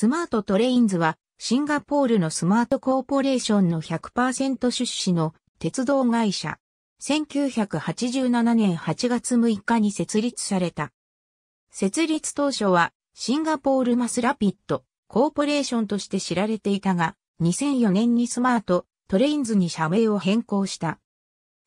スマートトレインズは、シンガポールのスマートコーポレーションの100%出資の鉄道会社。1987年8月6日に設立された。設立当初はシンガポールマスラピッドコーポレーションとして知られていたが、2004年にスマートトレインズに社名を変更した。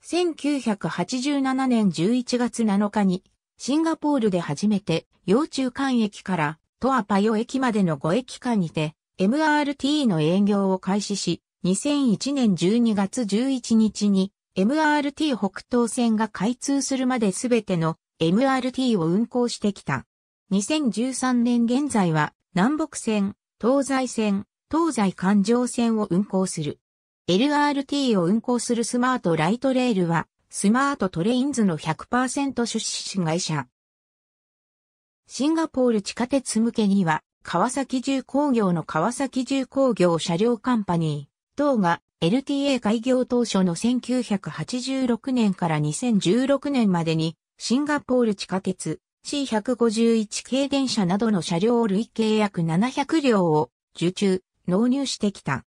1987年11月7日にシンガポールで初めて幼虫間駅からトアパヨ駅までの5駅間にて、MRT の営業を開始し、2001年12月11日に MRT 北東線が開通するまで全ての MRT を運行してきた。2013年現在は南北線、東西線、東西環状線を運行する。LRT を運行するスマートライトレールは、スマートトレインズの100%出資会社。シンガポール地下鉄向けには、川崎重工業の川崎重工業車両カンパニー等が LTA 開業当初の1986年から2016年までにシンガポール地下鉄 C151 系電車などの車両累計約700両を受注、納入してきた。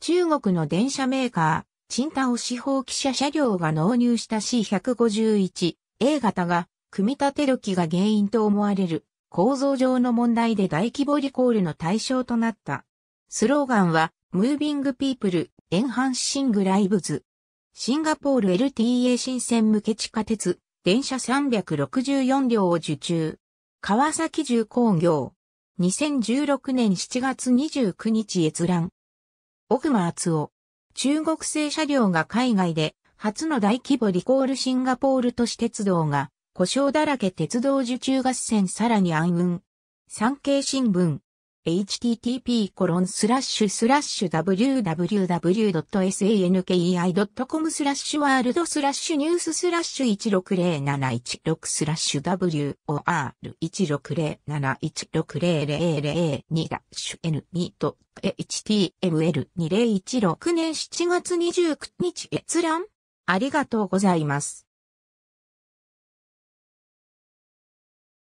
中国の電車メーカー、チンタオ司法記者車両が納入した C151A 型が組み立てる気が原因と思われる構造上の問題で大規模リコールの対象となった。スローガンはムービングピープル、エンハンシングライブズ。シンガポール LTA 新線向け地下鉄電車364両を受注。川崎重工業。2016年7月29日閲覧。奥間厚夫。中国製車両が海外で初の大規模リコールシンガポール都市鉄道が故障だらけ鉄道受注合戦さらに暗雲。産経新聞 http コロンスラッシュスラッシュ www.sankei.com スラッシュワールドスラッシュニューススラッシュ160716スラッシュ WOR1607160002 ダッシュ N2.html2016 年7月29日閲覧ありがとうございます。